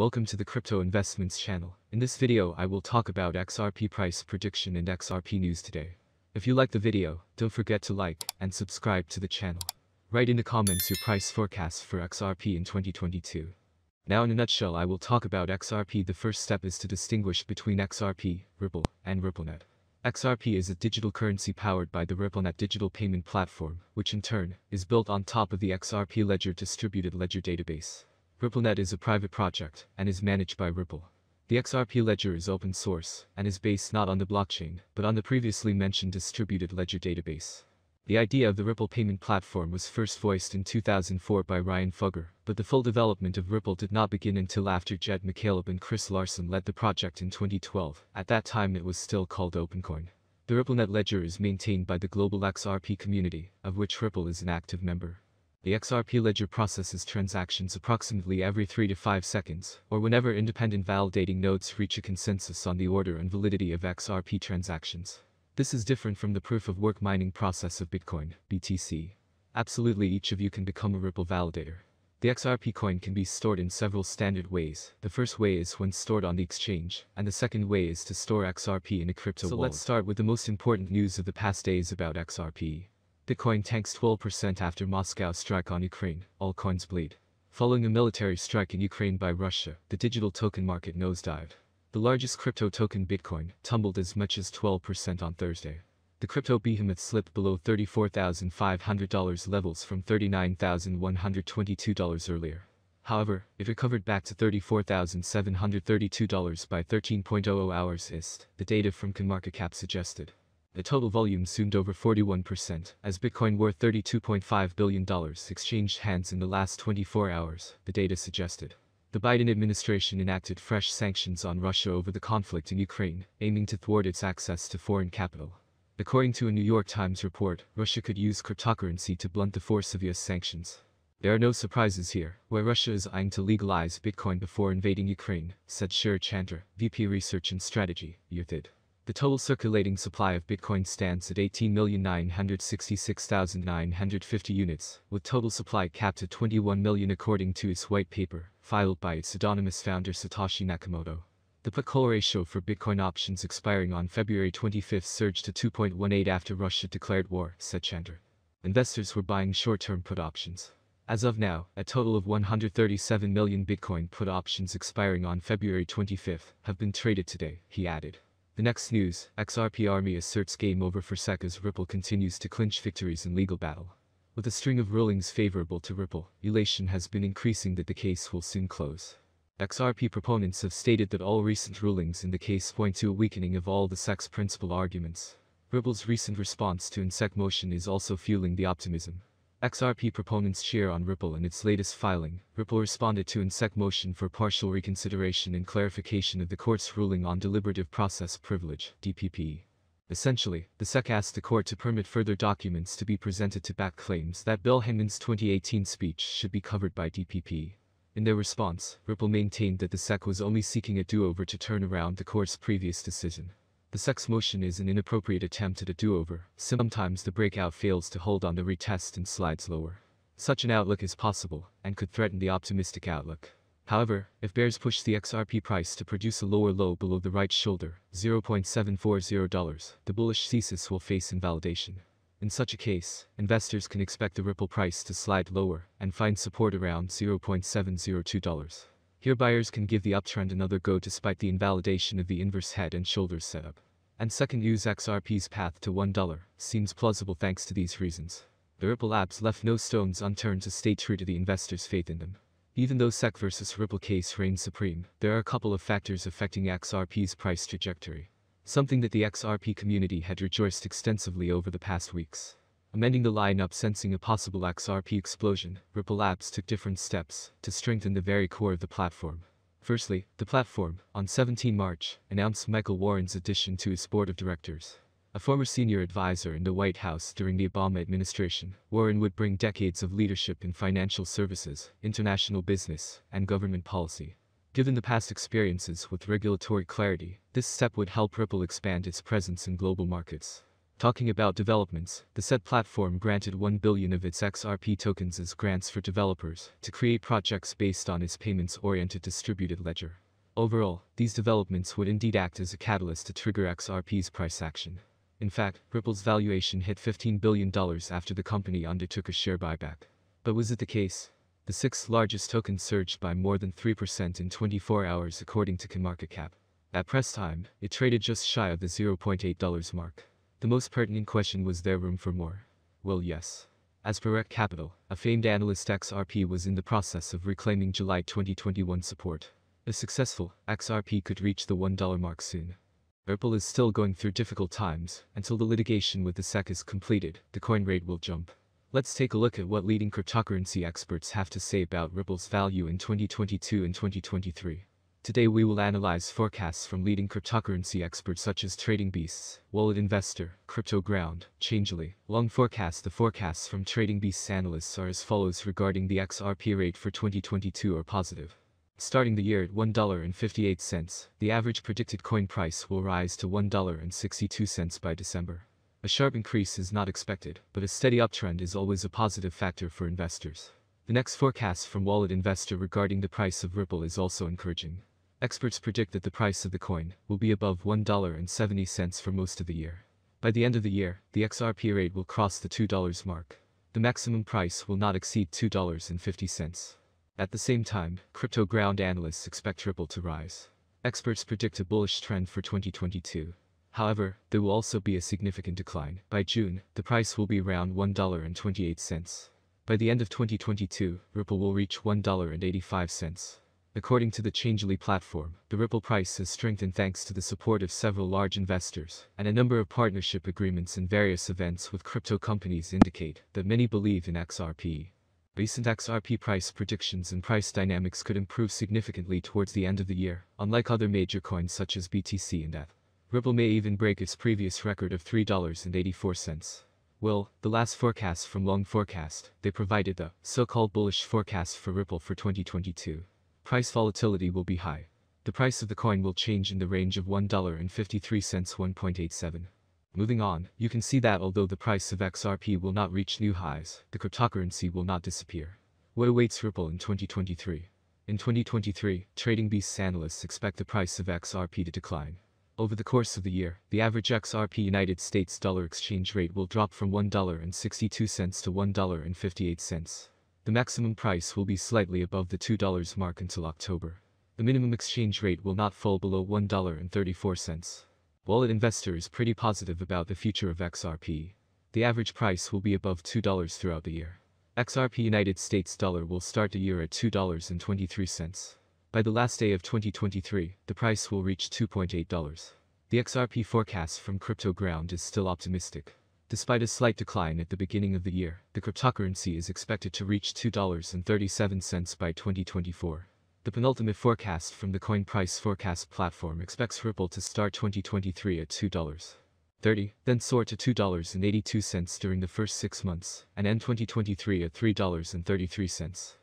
Welcome to the Crypto Investments channel. In this video, I will talk about XRP price prediction and XRP news today. If you like the video, don't forget to like and subscribe to the channel. Write in the comments your price forecast for XRP in 2022. Now in a nutshell, I will talk about XRP. The first step is to distinguish between XRP, Ripple, and RippleNet. XRP is a digital currency powered by the RippleNet digital payment platform, which in turn, is built on top of the XRP Ledger distributed ledger database. RippleNet is a private project and is managed by Ripple. The XRP ledger is open source and is based not on the blockchain, but on the previously mentioned distributed ledger database. The idea of the Ripple payment platform was first voiced in 2004 by Ryan Fugger, but the full development of Ripple did not begin until after Jed McCaleb and Chris Larson led the project in 2012. At that time it was still called OpenCoin. The RippleNet ledger is maintained by the global XRP community, of which Ripple is an active member. The XRP ledger processes transactions approximately every 3 to 5 seconds, or whenever independent validating nodes reach a consensus on the order and validity of XRP transactions. This is different from the proof-of-work mining process of Bitcoin, BTC. Absolutely each of you can become a Ripple validator. The XRP coin can be stored in several standard ways. The first way is when stored on the exchange, and the second way is to store XRP in a crypto so wallet. So let's start with the most important news of the past days about XRP. Bitcoin tanks 12% after Moscow strike on Ukraine, all coins bleed. Following a military strike in Ukraine by Russia, the digital token market nosedived. The largest crypto token Bitcoin tumbled as much as 12% on Thursday. The crypto behemoth slipped below $34,500 levels from $39,122 earlier. However, it recovered back to $34,732 by 13.00 hours ist, the data from CoinMarketCap suggested. The total volume zoomed over 41%, as Bitcoin worth $32.5 billion exchanged hands in the last 24 hours, the data suggested. The Biden administration enacted fresh sanctions on Russia over the conflict in Ukraine, aiming to thwart its access to foreign capital. According to a New York Times report, Russia could use cryptocurrency to blunt the force of US sanctions. There are no surprises here, where Russia is eyeing to legalize Bitcoin before invading Ukraine, said Sher Chandra, VP Research and Strategy, UTHID. The total circulating supply of Bitcoin stands at 18,966,950 units, with total supply capped at 21 million according to its white paper, filed by its anonymous founder Satoshi Nakamoto. The put call ratio for Bitcoin options expiring on February 25 surged to 2.18 after Russia declared war, said Chandra. Investors were buying short-term put options. As of now, a total of 137 million Bitcoin put options expiring on February 25 have been traded today, he added. The next news, XRP Army asserts game over for Saka's Ripple continues to clinch victories in legal battle. With a string of rulings favorable to Ripple, elation has been increasing that the case will soon close. XRP proponents have stated that all recent rulings in the case point to a weakening of all the SEC's principal arguments. Ripple's recent response to INSEC motion is also fueling the optimism. XRP proponents cheer on Ripple in its latest filing. Ripple responded to INSEC SEC motion for partial reconsideration and clarification of the court's ruling on deliberative process privilege, DPP. Essentially, the SEC asked the court to permit further documents to be presented to back claims that Bill Hangman's 2018 speech should be covered by DPP. In their response, Ripple maintained that the SEC was only seeking a do-over to turn around the court's previous decision. The sex motion is an inappropriate attempt at a do-over. Sometimes the breakout fails to hold on the retest and slides lower. Such an outlook is possible, and could threaten the optimistic outlook. However, if bears push the XRP price to produce a lower low below the right shoulder, $0.740, the bullish thesis will face invalidation. In such a case, investors can expect the Ripple price to slide lower and find support around $0.702. Here buyers can give the uptrend another go despite the invalidation of the inverse head and shoulders setup. And second use XRP's path to $1 seems plausible thanks to these reasons. The Ripple apps left no stones unturned to stay true to the investors' faith in them. Even though SEC versus Ripple case reigns supreme, there are a couple of factors affecting XRP's price trajectory. Something that the XRP community had rejoiced extensively over the past weeks. Amending the lineup sensing a possible XRP explosion, Ripple Labs took different steps to strengthen the very core of the platform. Firstly, the platform, on 17 March, announced Michael Warren's addition to its board of directors. A former senior advisor in the White House during the Obama administration, Warren would bring decades of leadership in financial services, international business, and government policy. Given the past experiences with regulatory clarity, this step would help Ripple expand its presence in global markets. Talking about developments, the said platform granted 1 billion of its XRP tokens as grants for developers to create projects based on its payments-oriented distributed ledger. Overall, these developments would indeed act as a catalyst to trigger XRP's price action. In fact, Ripple's valuation hit $15 billion after the company undertook a share buyback. But was it the case? The sixth largest token surged by more than 3% in 24 hours according to CoinMarketCap. At press time, it traded just shy of the $0.8 mark. The most pertinent question was there room for more? Well yes. As per Rec Capital, a famed analyst XRP was in the process of reclaiming July 2021 support. If successful, XRP could reach the $1 mark soon. Ripple is still going through difficult times. Until the litigation with the SEC is completed, the coin rate will jump. Let's take a look at what leading cryptocurrency experts have to say about Ripple's value in 2022 and 2023. Today we will analyze forecasts from leading cryptocurrency experts such as Beasts, Wallet Investor, CryptoGround, Changely. Long forecast The forecasts from TradingBeast's analysts are as follows regarding the XRP rate for 2022 are positive. Starting the year at $1.58, the average predicted coin price will rise to $1.62 by December. A sharp increase is not expected, but a steady uptrend is always a positive factor for investors. The next forecast from Wallet Investor regarding the price of Ripple is also encouraging. Experts predict that the price of the coin will be above $1.70 for most of the year. By the end of the year, the XRP rate will cross the $2 mark. The maximum price will not exceed $2.50. At the same time, crypto ground analysts expect Ripple to rise. Experts predict a bullish trend for 2022. However, there will also be a significant decline. By June, the price will be around $1.28. By the end of 2022, Ripple will reach $1.85. According to the Changely platform, the Ripple price has strengthened thanks to the support of several large investors, and a number of partnership agreements and various events with crypto companies indicate that many believe in XRP. Recent XRP price predictions and price dynamics could improve significantly towards the end of the year, unlike other major coins such as BTC and ETH. Ripple may even break its previous record of $3.84. Well, the last forecast from Long Forecast, they provided the so-called bullish forecast for Ripple for 2022 price volatility will be high. The price of the coin will change in the range of $1.53 1.87. Moving on, you can see that although the price of XRP will not reach new highs, the cryptocurrency will not disappear. What awaits Ripple in 2023? In 2023, beasts analysts expect the price of XRP to decline. Over the course of the year, the average XRP United States dollar exchange rate will drop from $1.62 to $1.58. The maximum price will be slightly above the $2 mark until October. The minimum exchange rate will not fall below $1.34. Wallet Investor is pretty positive about the future of XRP. The average price will be above $2 throughout the year. XRP United States dollar will start the year at $2.23. By the last day of 2023, the price will reach $2.8. The XRP forecast from CryptoGround is still optimistic. Despite a slight decline at the beginning of the year, the cryptocurrency is expected to reach $2.37 by 2024. The penultimate forecast from the Coin Price Forecast platform expects Ripple to start 2023 at $2.30, then soar to $2.82 during the first six months, and end 2023 at $3.33.